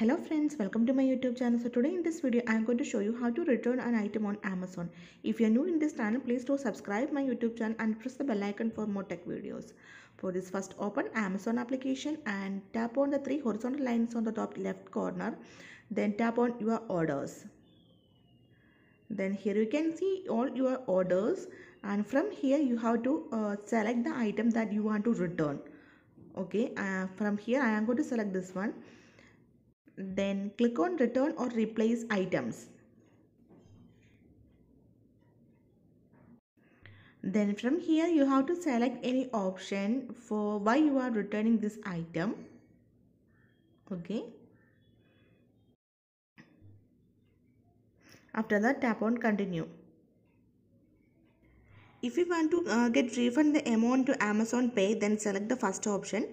Hello friends, welcome to my YouTube channel. So today in this video, I am going to show you how to return an item on Amazon. If you are new in this channel, please do subscribe my YouTube channel and press the bell icon for more tech videos. For this first open Amazon application and tap on the three horizontal lines on the top left corner. Then tap on your orders. Then here you can see all your orders and from here you have to uh, select the item that you want to return. Okay, uh, from here I am going to select this one then click on return or replace items. Then from here you have to select any option for why you are returning this item. Okay. After that tap on continue. If you want to uh, get refund the amount to Amazon Pay then select the first option.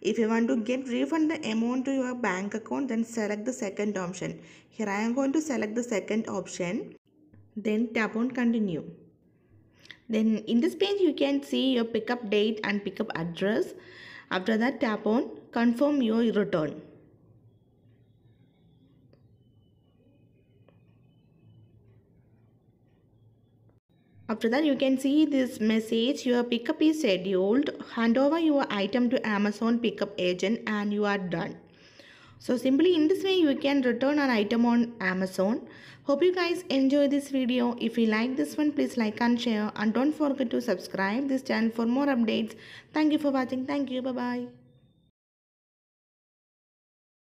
If you want to get refund the amount to your bank account, then select the second option. Here I am going to select the second option. Then tap on continue. Then in this page you can see your pickup date and pickup address. After that tap on confirm your return. After that, you can see this message, your pickup is scheduled, hand over your item to Amazon pickup agent and you are done. So simply in this way, you can return an item on Amazon. Hope you guys enjoy this video. If you like this one, please like and share and don't forget to subscribe this channel for more updates. Thank you for watching. Thank you. Bye-bye.